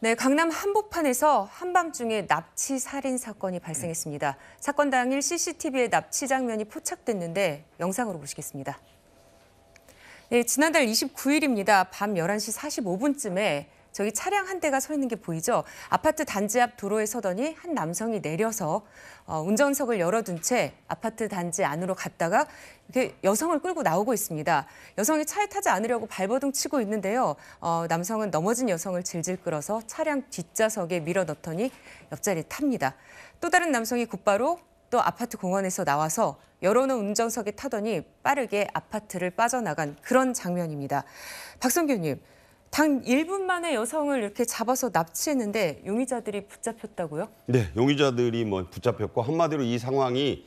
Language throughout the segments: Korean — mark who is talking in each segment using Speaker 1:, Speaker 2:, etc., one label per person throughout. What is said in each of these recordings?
Speaker 1: 네, 강남 한복판에서 한밤중에 납치 살인 사건이 발생했습니다. 사건 당일 CCTV에 납치 장면이 포착됐는데 영상으로 보시겠습니다. 네, 지난달 29일입니다. 밤 11시 45분쯤에 저기 차량 한 대가 서 있는 게 보이죠? 아파트 단지 앞 도로에 서더니 한 남성이 내려서 어, 운전석을 열어둔 채 아파트 단지 안으로 갔다가 이렇게 여성을 끌고 나오고 있습니다. 여성이 차에 타지 않으려고 발버둥 치고 있는데요. 어, 남성은 넘어진 여성을 질질 끌어서 차량 뒷좌석에 밀어넣더니 옆자리에 탑니다. 또 다른 남성이 곧바로 또 아파트 공원에서 나와서 열어놓은 운전석에 타더니 빠르게 아파트를 빠져나간 그런 장면입니다. 박성규님. 단 1분 만에 여성을 이렇게 잡아서 납치했는데 용의자들이 붙잡혔다고요?
Speaker 2: 네, 용의자들이 뭐 붙잡혔고 한마디로 이 상황이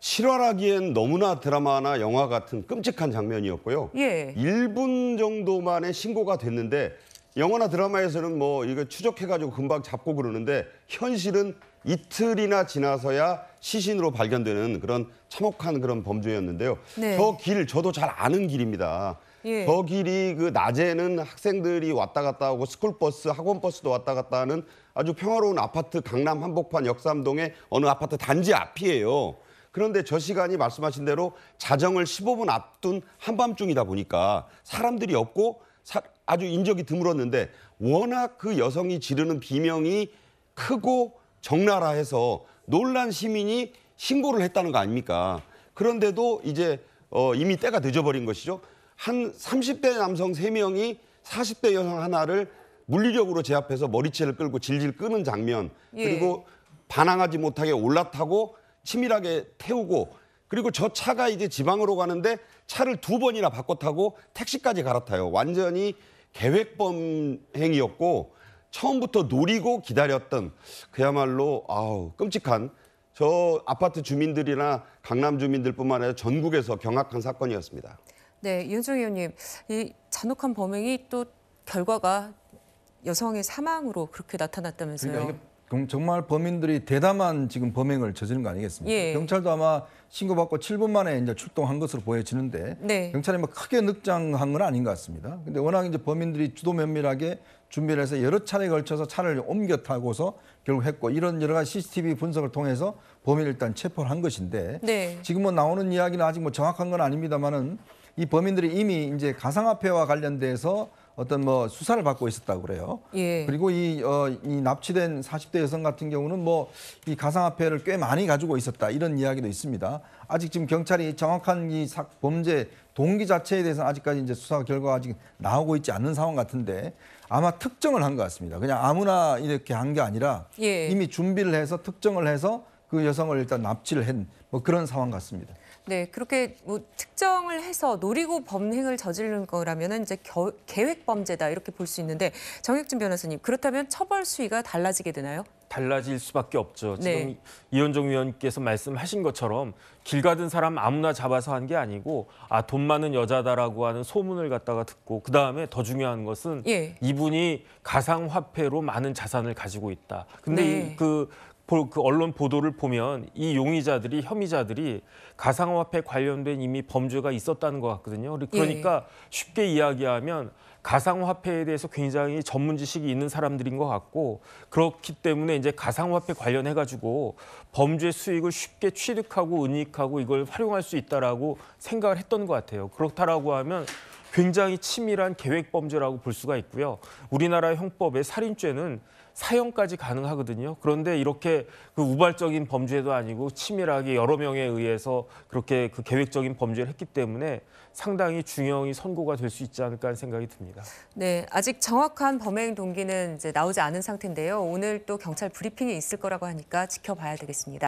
Speaker 2: 실화라기엔 너무나 드라마나 영화 같은 끔찍한 장면이었고요. 예. 1분 정도 만에 신고가 됐는데 영화나 드라마에서는 뭐 이거 추적해가지고 금방 잡고 그러는데 현실은 이틀이나 지나서야 시신으로 발견되는 그런 참혹한 그런 범죄였는데요. 네. 저길 저도 잘 아는 길입니다. 예. 저 길이 그 낮에는 학생들이 왔다 갔다 하고 스쿨버스, 학원버스도 왔다 갔다 하는 아주 평화로운 아파트 강남 한복판 역삼동의 어느 아파트 단지 앞이에요. 그런데 저 시간이 말씀하신 대로 자정을 15분 앞둔 한밤중이다 보니까 사람들이 없고 사, 아주 인적이 드물었는데 워낙 그 여성이 지르는 비명이 크고 적나라해서 놀란 시민이 신고를 했다는 거 아닙니까? 그런데도 이제 어, 이미 때가 늦어버린 것이죠. 한 30대 남성 3명이 40대 여성 하나를 물리적으로 제압해서 머리채를 끌고 질질 끄는 장면 예. 그리고 반항하지 못하게 올라타고 치밀하게 태우고 그리고 저 차가 이제 지방으로 가는데 차를 두 번이나 바꿔 타고 택시까지 갈아타요. 완전히 계획범 행위였고 처음부터 노리고 기다렸던 그야말로 아우 끔찍한 저 아파트 주민들이나 강남 주민들뿐만 아니라 전국에서 경악한 사건이었습니다.
Speaker 1: 네, 이현정 의원님, 이 잔혹한 범행이 또 결과가 여성의 사망으로 그렇게 나타났다면서요? 그러니까
Speaker 3: 정말 범인들이 대담한 지금 범행을 저지른 거 아니겠습니까? 예. 경찰도 아마 신고받고 7분 만에 이제 출동한 것으로 보여지는데 네. 경찰이 뭐 크게 늑장한 건 아닌 것 같습니다. 근데 워낙 이제 범인들이 주도 면밀하게 준비를 해서 여러 차례 걸쳐서 차를 옮겨 타고서 결국 했고 이런 여러 가지 CCTV 분석을 통해서 범인을 일단 체포를 한 것인데 네. 지금 뭐 나오는 이야기는 아직 뭐 정확한 건아닙니다마는 이 범인들이 이미 이제 가상화폐와 관련돼서 어떤 뭐 수사를 받고 있었다고 그래요. 예. 그리고 이, 어, 이 납치된 40대 여성 같은 경우는 뭐 이 가상화폐를 꽤 많이 가지고 있었다 이런 이야기도 있습니다. 아직 지금 경찰이 정확한 이 범죄 동기 자체에 대해서는 아직까지 이제 수사 결과가 아직 나오고 있지 않는 상황 같은데 아마 특정을 한 것 같습니다. 그냥 아무나 이렇게 한 게 아니라 예. 이미 준비를 해서 특정을 해서 그 여성을 일단 납치를 한 뭐 그런 상황 같습니다.
Speaker 1: 네, 그렇게 뭐 특정을 해서 노리고 범행을 저지르 거라면 이제 겨, 계획 범죄다 이렇게 볼 수 있는데 정혁진 변호사님 그렇다면 처벌 수위가 달라지게 되나요?
Speaker 4: 달라질 수밖에 없죠. 네. 지금 이현종 위원께서 말씀하신 것처럼 길 가던 사람 아무나 잡아서 한 게 아니고 아돈 많은 여자다라고 하는 소문을 갖다가 듣고 그 다음에 더 중요한 것은 예. 이분이 가상 화폐로 많은 자산을 가지고 있다. 근데 네. 그그 언론 보도를 보면 이 용의자들이 혐의자들이 가상화폐 관련된 이미 범죄가 있었다는 것 같거든요. 예. 그러니까 예. 쉽게 이야기하면 가상화폐에 대해서 굉장히 전문 지식이 있는 사람들인 것 같고 그렇기 때문에 이제 가상화폐 관련해 가지고 범죄 수익을 쉽게 취득하고 은닉하고 이걸 활용할 수 있다라고 생각을 했던 것 같아요. 그렇다라고 하면 굉장히 치밀한 계획 범죄라고 볼 수가 있고요. 우리나라 형법의 살인죄는 사형까지 가능하거든요. 그런데 이렇게 그 우발적인 범죄도 아니고 치밀하게 여러 명에 의해서 그렇게 그 계획적인 범죄를 했기 때문에 상당히 중형이 선고가 될 수 있지 않을까 하는 생각이 듭니다.
Speaker 1: 네, 아직 정확한 범행 동기는 이제 나오지 않은 상태인데요. 오늘 또 경찰 브리핑이 있을 거라고 하니까 지켜봐야 되겠습니다.